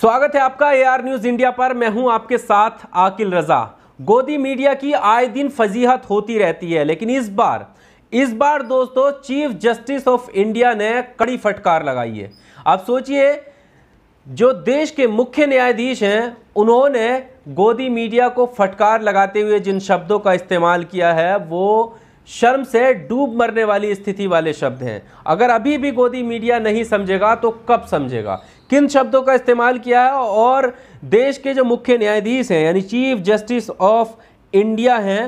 स्वागत है आपका एआर न्यूज इंडिया पर मैं हूं आपके साथ आकिल रजा गोदी मीडिया की आए दिन फजीहत होती रहती है लेकिन इस बार इस बार दोस्तों चीफ जस्टिस ऑफ इंडिया ने कड़ी फटकार लगाई है आप सोचिए जो देश के मुख्य न्यायाधीश हैं उन्होंने गोदी मीडिया को फटकार लगाते हुए जिन शब्दों का इस्तेमाल किया है वो शर्म से डूब मरने वाली स्थिति वाले शब्द हैं अगर अभी भी गोदी मीडिया नहीं समझेगा तो कब समझेगा किन शब्दों का इस्तेमाल किया है और देश के जो मुख्य न्यायाधीश हैं यानी चीफ जस्टिस ऑफ इंडिया हैं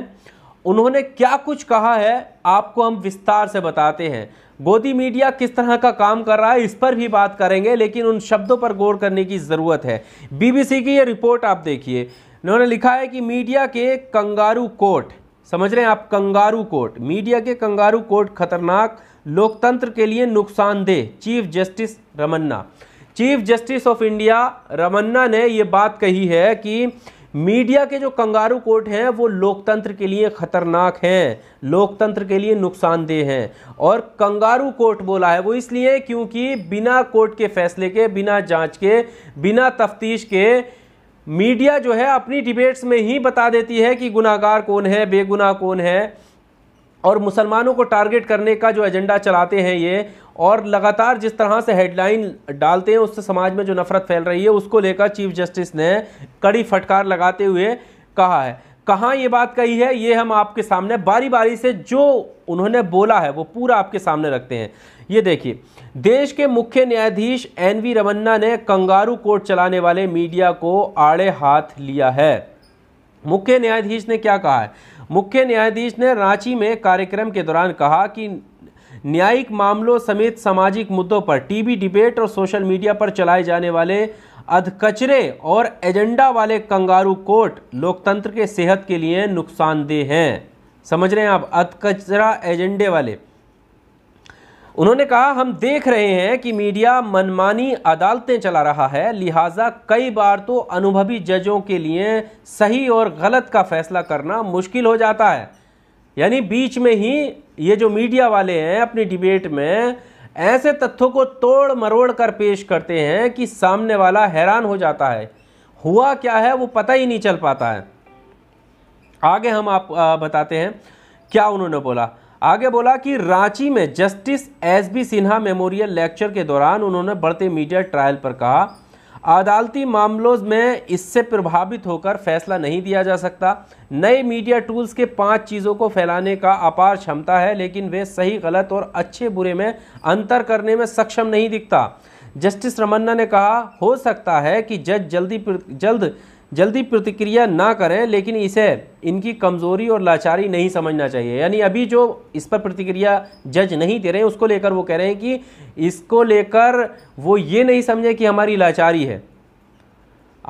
उन्होंने क्या कुछ कहा है आपको हम विस्तार से बताते हैं गोदी मीडिया किस तरह का काम कर रहा है इस पर भी बात करेंगे लेकिन उन शब्दों पर गौर करने की ज़रूरत है बीबीसी की ये रिपोर्ट आप देखिए उन्होंने लिखा है कि मीडिया के कंगारू कोर्ट समझ रहे हैं आप कंगारू कोर्ट मीडिया के कंगारू कोर्ट खतरनाक लोकतंत्र के लिए नुकसानदेह chief justice Ramana chief justice of India Ramana ने ये बात कही है कि मीडिया के जो कंगारू कोर्ट हैं वो लोकतंत्र के लिए खतरनाक हैं लोकतंत्र के लिए नुकसानदेह हैं और कंगारू कोर्ट बोला है वो इसलिए क्योंकि बिना कोर्ट के फैसले के बिना जांच के बिना तफ्तीश के मीडिया जो है अपनी डिबेट्स में ही बता देती है कि गुनाहगार कौन है बेगुनाह कौन है और मुसलमानों को टारगेट करने का जो एजेंडा चलाते हैं ये और लगातार जिस तरह से हेडलाइन डालते हैं उससे समाज में जो नफरत फैल रही है उसको लेकर चीफ जस्टिस ने कड़ी फटकार लगाते हुए कहा है कहाँ ये बात कही है ये हम आपके सामने बारी बारी से जो उन्होंने बोला है वो पूरा आपके सामने रखते हैं ये देखिए देश के मुख्य न्यायाधीश एन वी रमन्ना ने कंगारू कोर्ट चलाने वाले मीडिया को आड़े हाथ लिया है मुख्य न्यायाधीश ने क्या कहा है मुख्य न्यायाधीश ने रांची में कार्यक्रम के दौरान कहा कि न्यायिक मामलों समेत सामाजिक मुद्दों पर टीवी डिबेट और सोशल मीडिया पर चलाए जाने वाले अधकचरे और एजेंडा वाले कंगारू कोर्ट लोकतंत्र के सेहत के लिए नुकसानदेह हैं समझ रहे हैं आप अधकचरा एजेंडे वाले उन्होंने कहा हम देख रहे हैं कि मीडिया मनमानी अदालतें चला रहा है लिहाजा कई बार तो अनुभवी जजों के लिए सही और गलत का फैसला करना मुश्किल हो जाता है यानी बीच में ही ये जो मीडिया वाले हैं अपनी डिबेट में ऐसे तथ्यों को तोड़ मरोड़ कर पेश करते हैं कि सामने वाला हैरान हो जाता है हुआ क्या है वो पता ही नहीं चल पाता है आगे हम आप बताते हैं क्या उन्होंने बोला आगे बोला कि रांची में justice S B Sinha memorial lecture के दौरान उन्होंने बढ़ते मीडिया ट्रायल पर कहा अदालती मामलों में इससे प्रभावित होकर फैसला नहीं दिया जा सकता नए मीडिया टूल्स के पांच चीज़ों को फैलाने का अपार क्षमता है लेकिन वे सही गलत और अच्छे बुरे में अंतर करने में सक्षम नहीं दिखता जस्टिस रमन्ना ने कहा हो सकता है कि जज जल्दी जल्द जल्दी प्रतिक्रिया ना करें लेकिन इसे इनकी कमज़ोरी और लाचारी नहीं समझना चाहिए यानी अभी जो इस पर प्रतिक्रिया जज नहीं दे रहे हैं उसको लेकर वो कह रहे हैं कि इसको लेकर वो ये नहीं समझे कि हमारी लाचारी है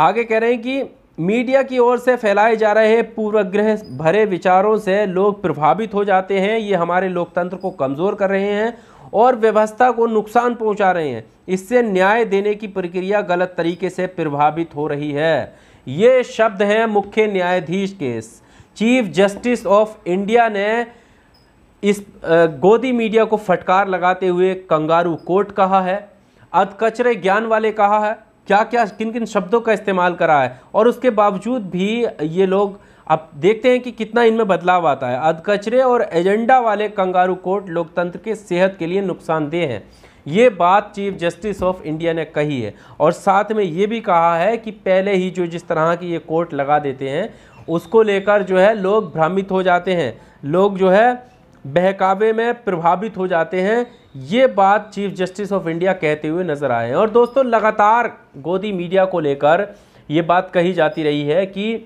आगे कह रहे हैं कि मीडिया की ओर से फैलाए जा रहे पूर्वग्रह भरे विचारों से लोग प्रभावित हो जाते हैं ये हमारे लोकतंत्र को कमज़ोर कर रहे हैं और व्यवस्था को नुकसान पहुंचा रहे हैं इससे न्याय देने की प्रक्रिया गलत तरीके से प्रभावित हो रही है ये शब्द हैं मुख्य न्यायाधीश के चीफ जस्टिस ऑफ इंडिया ने इस गोदी मीडिया को फटकार लगाते हुए कंगारू कोर्ट कहा है अधकचरे ज्ञान वाले कहा है क्या क्या किन किन शब्दों का इस्तेमाल करा है और उसके बावजूद भी ये लोग अब देखते हैं कि कितना इनमें बदलाव आता है अधकचरे और एजेंडा वाले कंगारू कोर्ट लोकतंत्र के सेहत के लिए नुकसानदेह हैं ये बात चीफ जस्टिस ऑफ इंडिया ने कही है और साथ में ये भी कहा है कि पहले ही जो जिस तरह की ये कोर्ट लगा देते हैं उसको लेकर जो है लोग भ्रमित हो जाते हैं लोग जो है बहकावे में प्रभावित हो जाते हैं ये बात चीफ जस्टिस ऑफ इंडिया कहते हुए नजर आए हैं और दोस्तों लगातार गोदी मीडिया को लेकर ये बात कही जाती रही है कि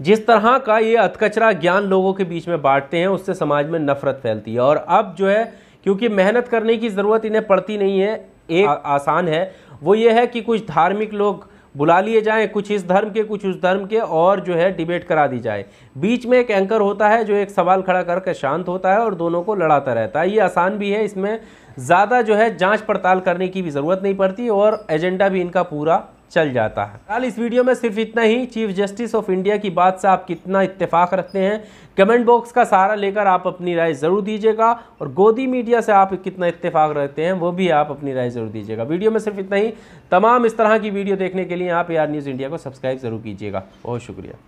जिस तरह का ये अतकचरा ज्ञान लोगों के बीच में बांटते हैं उससे समाज में नफरत फैलती है और अब जो है क्योंकि मेहनत करने की ज़रूरत इन्हें पड़ती नहीं है एक आ, आसान है वो ये है कि कुछ धार्मिक लोग बुला लिए जाएं कुछ इस धर्म के कुछ उस धर्म के और जो है डिबेट करा दी जाए बीच में एक एंकर होता है जो एक सवाल खड़ा करके शांत होता है और दोनों को लड़ाता रहता है ये आसान भी है इसमें ज़्यादा जो है जांच पड़ताल करने की भी ज़रूरत नहीं पड़ती और एजेंडा भी इनका पूरा चल जाता है फिलहाल इस वीडियो में सिर्फ इतना ही चीफ जस्टिस ऑफ इंडिया की बात से आप कितना इत्तेफाक रखते हैं कमेंट बॉक्स का सहारा लेकर आप अपनी राय ज़रूर दीजिएगा और गोदी मीडिया से आप कितना इत्तेफाक रखते हैं वो भी आप अपनी राय ज़रूर दीजिएगा वीडियो में सिर्फ इतना ही तमाम इस तरह की वीडियो देखने के लिए आप ए न्यूज़ इंडिया को सब्सक्राइब ज़रूर कीजिएगा बहुत शुक्रिया